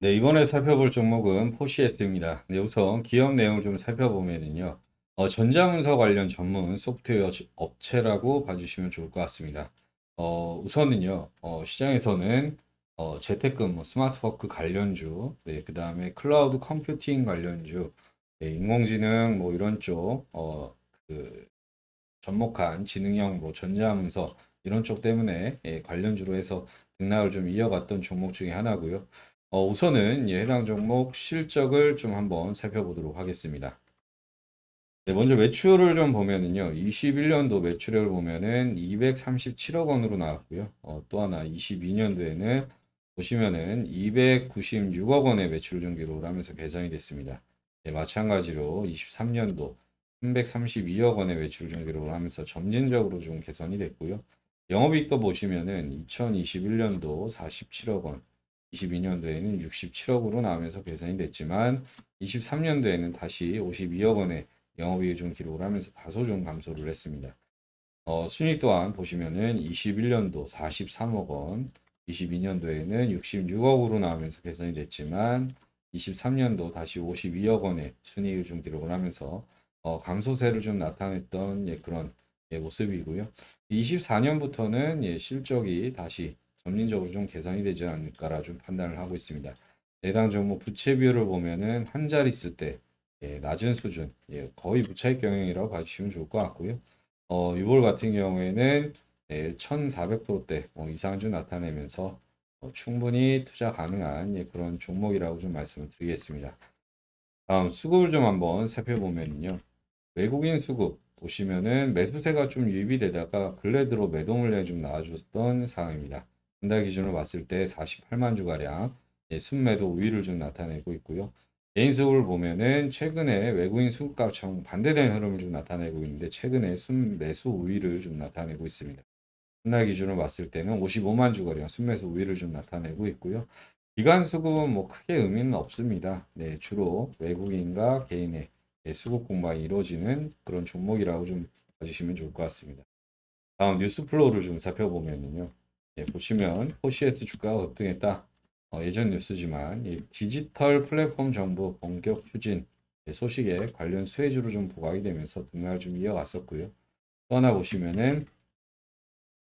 네, 이번에 살펴볼 종목은 포시에스입니다. 네, 우선 기업 내용을 좀 살펴보면요. 어, 전자문서 관련 전문 소프트웨어 업체라고 봐주시면 좋을 것 같습니다. 어, 우선은요, 어, 시장에서는 어, 재택근무, 뭐 스마트워크 관련주, 네, 그 다음에 클라우드 컴퓨팅 관련주, 네, 인공지능 뭐 이런 쪽, 어, 그, 접목한 지능형 뭐 전자문서 이런 쪽 때문에 예, 관련주로 해서 등락을 좀 이어갔던 종목 중에 하나고요. 어, 우선은 예, 해당 종목 실적을 좀 한번 살펴보도록 하겠습니다. 네, 먼저 매출을 좀 보면은요. 21년도 매출을 보면은 237억 원으로 나왔고요. 어, 또 하나 22년도에는 보시면은 296억 원의 매출 을 기록을 하면서 개선이 됐습니다. 예, 마찬가지로 23년도 332억 원의 매출 을 기록을 하면서 점진적으로 좀 개선이 됐고요. 영업이익도 보시면은 2021년도 47억 원, 22년도에는 67억으로 나오면서 개선이 됐지만 23년도에는 다시 52억 원의 영업이익중 기록을 하면서 다소 좀 감소를 했습니다. 어, 순위 또한 보시면은 21년도 43억 원, 22년도에는 66억으로 나오면서 개선이 됐지만 23년도 다시 52억 원의 순이익중 기록을 하면서 어, 감소세를 좀 나타냈던 예, 그런 예, 모습이고요. 24년부터는 예, 실적이 다시 점진적으로 좀 개선이 되지 않을까라 좀 판단을 하고 있습니다. 내당 정부 부채 비율을 보면은 한 자릿수 때 예, 낮은 수준, 예, 거의 무차익 경영이라고 봐주시면 좋을 것 같고요. 어, 6월 같은 경우에는 예, 1,400%대 뭐 이상 좀 나타내면서 어, 충분히 투자 가능한 예, 그런 종목이라고 좀 말씀을 드리겠습니다. 다음 수급을 좀 한번 살펴보면요. 외국인 수급 보시면은 매수세가 좀 유입이 되다가 근래 들어 매도물량이 좀 나와줬던 상황입니다. 분달 기준으로 봤을 때 48만 주가량 예, 순매도 우위를 좀 나타내고 있고요. 개인 수급을 보면은 최근에 외국인 수급과 정 반대되는 흐름을 좀 나타내고 있는데 최근에 순매수 우위를 좀 나타내고 있습니다. 분달 기준으로 봤을 때는 55만 주거량 순매수 우위를 좀 나타내고 있고요. 기간 수급은 뭐 크게 의미는 없습니다. 네, 주로 외국인과 개인의 예, 수급 공방이 이루어지는 그런 종목이라고 좀 봐주시면 좋을 것 같습니다. 다음 뉴스 플로우를 좀 살펴보면요. 예, 보시면 포시에스 주가가 급등했다. 어, 예전 뉴스지만 이 디지털 플랫폼 정부 본격 추진 예, 소식에 관련 수혜주로 좀 부각이 되면서 등락을 좀 이어갔었고요. 또 하나 보시면은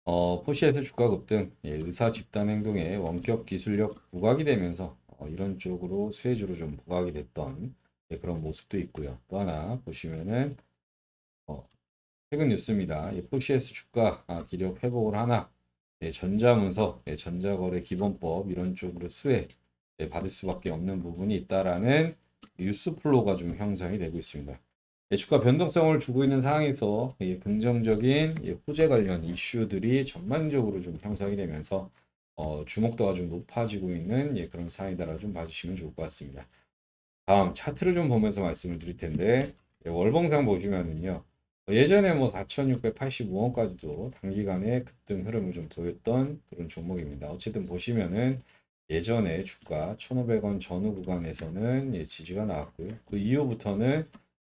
어, 포시에스 주가 급등, 예, 의사 집단 행동의 원격 기술력 부각이 되면서 어, 이런 쪽으로 수혜주로 좀 부각이 됐던 예, 그런 모습도 있고요. 또 하나 보시면은 어, 최근 뉴스입니다. 포시에스 주가 아, 기력 회복을 하나 예, 전자문서, 예, 전자거래 기본법 이런 쪽으로 수혜 예, 받을 수밖에 없는 부분이 있다라는 뉴스플로가 좀 형성이 되고 있습니다. 예, 주가 변동성을 주고 있는 상황에서 예, 긍정적인 예, 호재 관련 이슈들이 전반적으로 좀 형성이 되면서 어, 주목도가 좀 높아지고 있는 예, 그런 상황이다라 고좀 봐주시면 좋을 것 같습니다. 다음 차트를 좀 보면서 말씀을 드릴 텐데 예, 월봉상 보시면은요. 예전에 뭐 4,685원까지도 단기간에 급등 흐름을 좀 보였던 그런 종목입니다. 어쨌든 보시면은 예전에 주가 1,500원 전후 구간에서는 예, 지지가 나왔고요. 그 이후부터는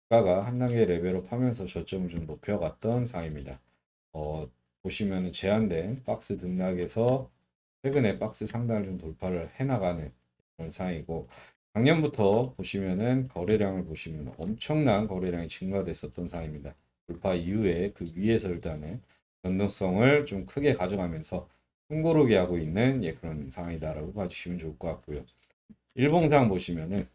주가가 한 단계 레벨업 하면서 저점을 좀 높여갔던 상황입니다. 어, 보시면은 제한된 박스 등락에서 최근에 박스 상단을 좀 돌파를 해나가는 그런 상황이고 작년부터 보시면은 거래량을 보시면 엄청난 거래량이 증가됐었던 상황입니다. 돌파 이후에 그 위에서 일단은 변동성을 좀 크게 가져가면서 흥고르게 하고 있는 예, 그런 상황이다라고 봐주시면 좋을 것 같고요. 일봉상 보시면은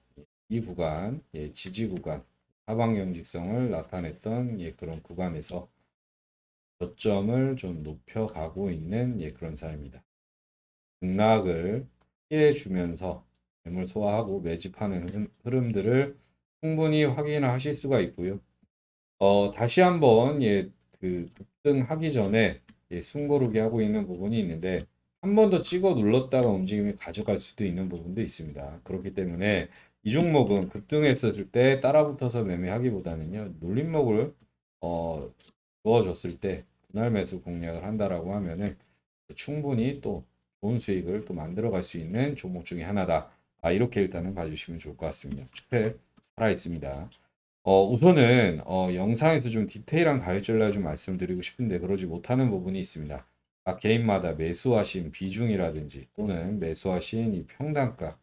이 구간, 예, 지지 구간, 하방 경직성을 나타냈던 예, 그런 구간에서 저점을 좀 높여가고 있는 예, 그런 사입니다. 등락을 크게 주면서 매물 소화하고 매집하는 흐름들을 충분히 확인하실 수가 있고요. 어, 다시 한번 예, 그 급등하기 전에 예, 숨고르기 하고 있는 부분이 있는데 한 번 더 찍어 눌렀다가 움직임이 가져갈 수도 있는 부분도 있습니다. 그렇기 때문에 이 종목은 급등했었을 때 따라붙어서 매매하기보다는요 놀림목을 어, 넣어줬을 때 분할 매수 공략을 한다라고 하면은 충분히 또 좋은 수익을 또 만들어갈 수 있는 종목 중의 하나다. 아, 이렇게 일단은 봐주시면 좋을 것 같습니다. 축패 살아있습니다. 어, 우선은 어, 영상에서 좀 디테일한 가이드라좀 말씀드리고 싶은데 그러지 못하는 부분이 있습니다. 각 개인마다 매수하신 비중이라든지 또는 매수하신 이 평단가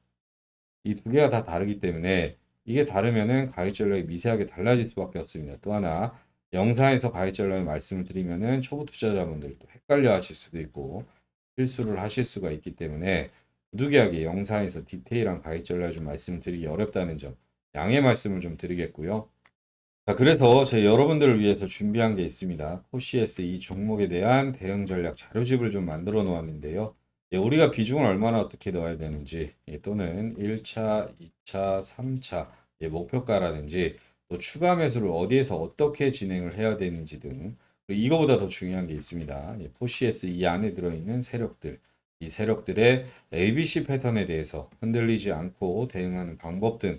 이 두 개가 다 다르기 때문에 이게 다르면은 가이드라이 미세하게 달라질 수밖에 없습니다. 또 하나 영상에서 가이드라인 말씀을 드리면은 초보 투자자분들도 헷갈려 하실 수도 있고 실수를 하실 수가 있기 때문에 부득이하게 영상에서 디테일한 가이드라인 좀 말씀드리기 어렵다는 점 양해 말씀을 좀 드리겠고요. 자, 그래서 제 여러분들을 위해서 준비한 게 있습니다. 코시에스 이 종목에 대한 대응 전략 자료집을 좀 만들어 놓았는데요. 예, 우리가 비중을 얼마나 어떻게 넣어야 되는지 예, 또는 1차, 2차, 3차 예, 목표가라든지 또 추가 매수를 어디에서 어떻게 진행을 해야 되는지 등 이거보다 더 중요한 게 있습니다. 포시에스 예, 이 안에 들어있는 세력들 이 세력들의 ABC 패턴에 대해서 흔들리지 않고 대응하는 방법 등